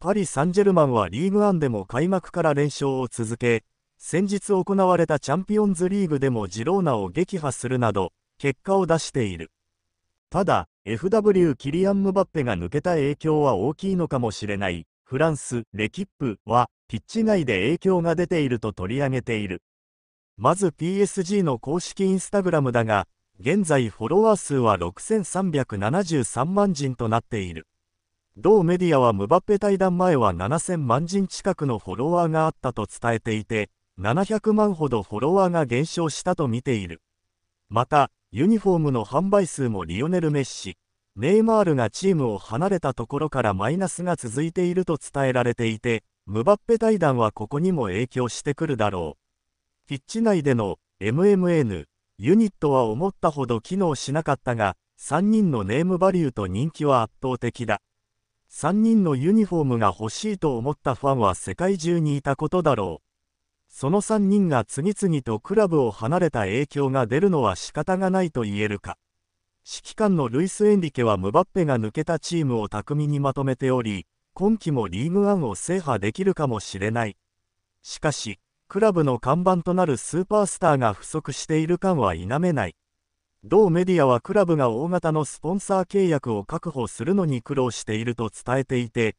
パリ・サンジェルマンはリーグンでも開幕から連勝を続け、先日行われたチャンピオンズリーグでもジローナを撃破するなど、結果を出している。ただ、FW キリアン・ムバッペが抜けた影響は大きいのかもしれない、フランス、レキップは、ピッチ外で影響が出ていると取り上げている。まず PSG の公式インスタグラムだが、現在フォロワー数は6373万人となっている。同メディアはムバッペ対談前は7000万人近くのフォロワーがあったと伝えていて、700万ほどフォロワーが減少したと見ている。また、ユニフォームの販売数もリオネル・メッシ、ネイマールがチームを離れたところからマイナスが続いていると伝えられていて、ムバッペ対談はここにも影響してくるだろう。ピッチ内での MMN、ユニットは思ったほど機能しなかったが、3人のネームバリューと人気は圧倒的だ。3人のユニフォームが欲しいと思ったファンは世界中にいたことだろう。その3人が次々とクラブを離れた影響が出るのは仕方がないと言えるか。指揮官のルイス・エンリケはムバッペが抜けたチームを巧みにまとめており、今季もリーグワンを制覇できるかもしれない。しかし、クラブの看板となるスーパースターが不足している感は否めない。同メディアはクラブが大型のスポンサー契約を確保するのに苦労していると伝えていて